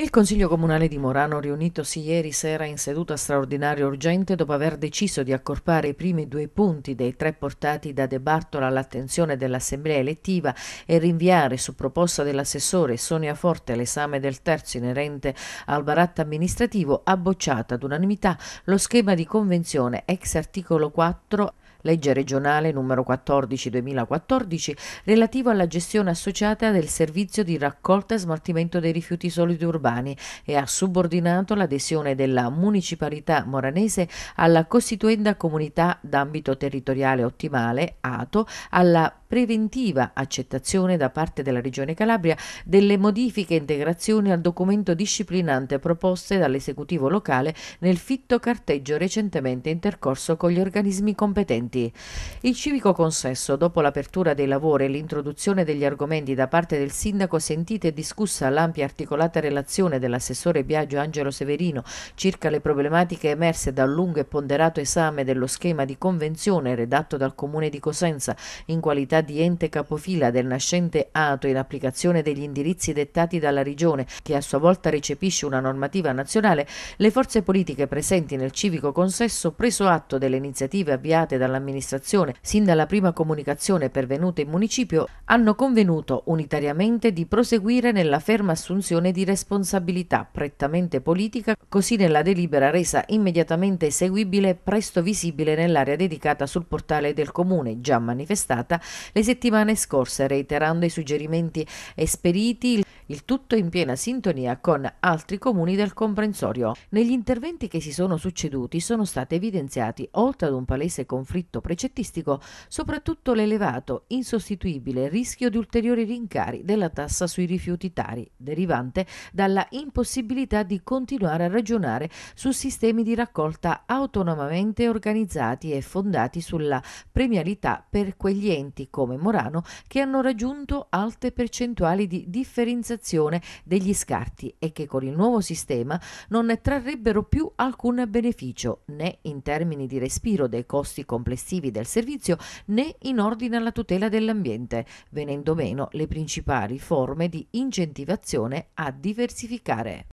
Il Consiglio Comunale di Morano, riunitosi ieri sera in seduta straordinaria urgente dopo aver deciso di accorpare i primi due punti dei tre portati da De Bartola all'attenzione dell'Assemblea elettiva e rinviare su proposta dell'assessore Sonia Forte l'esame del terzo inerente al baratto amministrativo, ha bocciato ad unanimità lo schema di convenzione ex articolo 4 legge regionale numero 14-2014, relativo alla gestione associata del servizio di raccolta e smaltimento dei rifiuti solidi urbani e ha subordinato l'adesione della municipalità moranese alla costituenda comunità d'ambito territoriale ottimale, ATO, alla preventiva accettazione da parte della Regione Calabria delle modifiche e integrazioni al documento disciplinante proposte dall'esecutivo locale nel fitto carteggio recentemente intercorso con gli organismi competenti migranti. Il civico consesso, dopo l'apertura dei lavori e l'introduzione degli argomenti da parte del sindaco, sentita e discussa l'ampia articolata relazione dell'assessore Biagio Angelo Severino circa le problematiche emerse dal lungo e ponderato esame dello schema di convenzione redatto dal Comune di Cosenza in qualità di ente capofila del nascente ATO in applicazione degli indirizzi dettati dalla Regione, che a sua volta recepisce una normativa nazionale, le forze politiche presenti nel civico consesso, preso atto delle iniziative avviate dalla l'amministrazione sin dalla prima comunicazione pervenuta in municipio hanno convenuto unitariamente di proseguire nella ferma assunzione di responsabilità prettamente politica così nella delibera resa immediatamente eseguibile e presto visibile nell'area dedicata sul portale del comune già manifestata le settimane scorse reiterando i suggerimenti esperiti Il il tutto in piena sintonia con altri comuni del comprensorio. Negli interventi che si sono succeduti sono stati evidenziati, oltre ad un palese conflitto precettistico, soprattutto l'elevato, insostituibile rischio di ulteriori rincari della tassa sui rifiuti tari, derivante dalla impossibilità di continuare a ragionare su sistemi di raccolta autonomamente organizzati e fondati sulla premialità per quegli enti come Morano che hanno raggiunto alte percentuali di differenziazione valorizzazione degli scarti e che con il nuovo sistema non ne trarrebbero più alcun beneficio né in termini di respiro dei costi complessivi del servizio né in ordine alla tutela dell'ambiente, venendo meno le principali forme di incentivazione a diversificare.